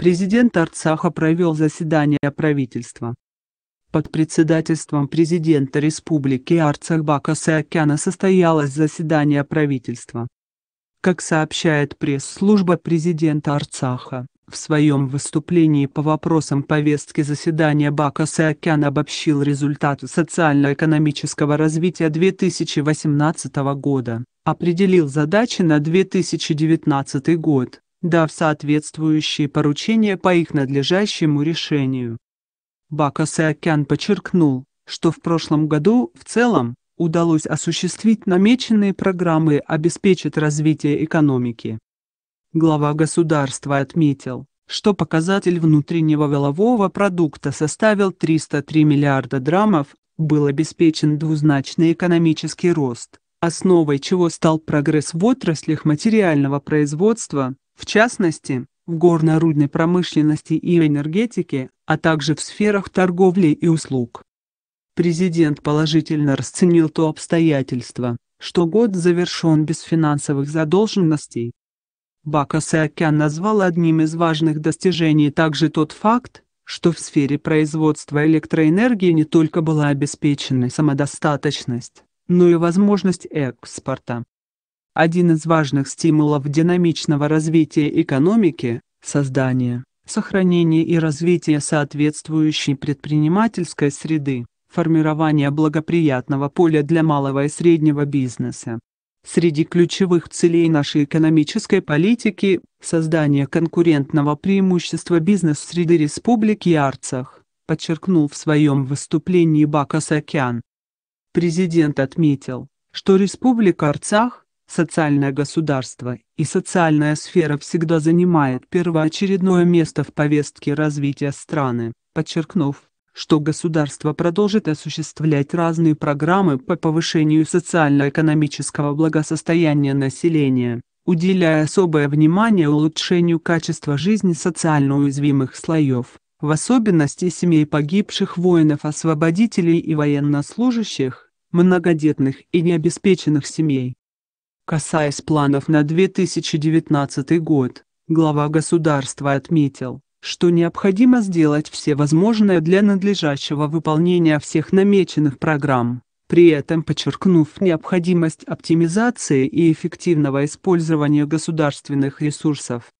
Президент Арцаха провел заседание правительства. Под председательством президента Республики Арцахбака Саакяна состоялось заседание правительства. Как сообщает пресс-служба президента Арцаха, в своем выступлении по вопросам повестки заседания Бака Саакян обобщил результаты социально-экономического развития 2018 года, определил задачи на 2019 год дав соответствующие поручения по их надлежащему решению. Бакасеокян подчеркнул, что в прошлом году в целом удалось осуществить намеченные программы обеспечить развитие экономики. Глава государства отметил, что показатель внутреннего волового продукта составил 303 миллиарда драмов, был обеспечен двузначный экономический рост, основой чего стал прогресс в отраслях материального производства, в частности, в горно-рудной промышленности и энергетике, а также в сферах торговли и услуг. Президент положительно расценил то обстоятельство, что год завершен без финансовых задолженностей. Бака Бакасаакян назвал одним из важных достижений также тот факт, что в сфере производства электроэнергии не только была обеспечена самодостаточность, но и возможность экспорта. Один из важных стимулов динамичного развития экономики – создание, сохранение и развитие соответствующей предпринимательской среды, формирование благоприятного поля для малого и среднего бизнеса. Среди ключевых целей нашей экономической политики – создание конкурентного преимущества бизнес-среды Республики Арцах, подчеркнул в своем выступлении Бака Сакян. Президент отметил, что Республика Арцах – социальное государство, и социальная сфера всегда занимает первоочередное место в повестке развития страны, подчеркнув, что государство продолжит осуществлять разные программы по повышению социально-экономического благосостояния населения, уделяя особое внимание улучшению качества жизни социально уязвимых слоев в особенности семей погибших воинов-освободителей и военнослужащих, многодетных и необеспеченных семей. Касаясь планов на 2019 год, глава государства отметил, что необходимо сделать все возможное для надлежащего выполнения всех намеченных программ, при этом подчеркнув необходимость оптимизации и эффективного использования государственных ресурсов.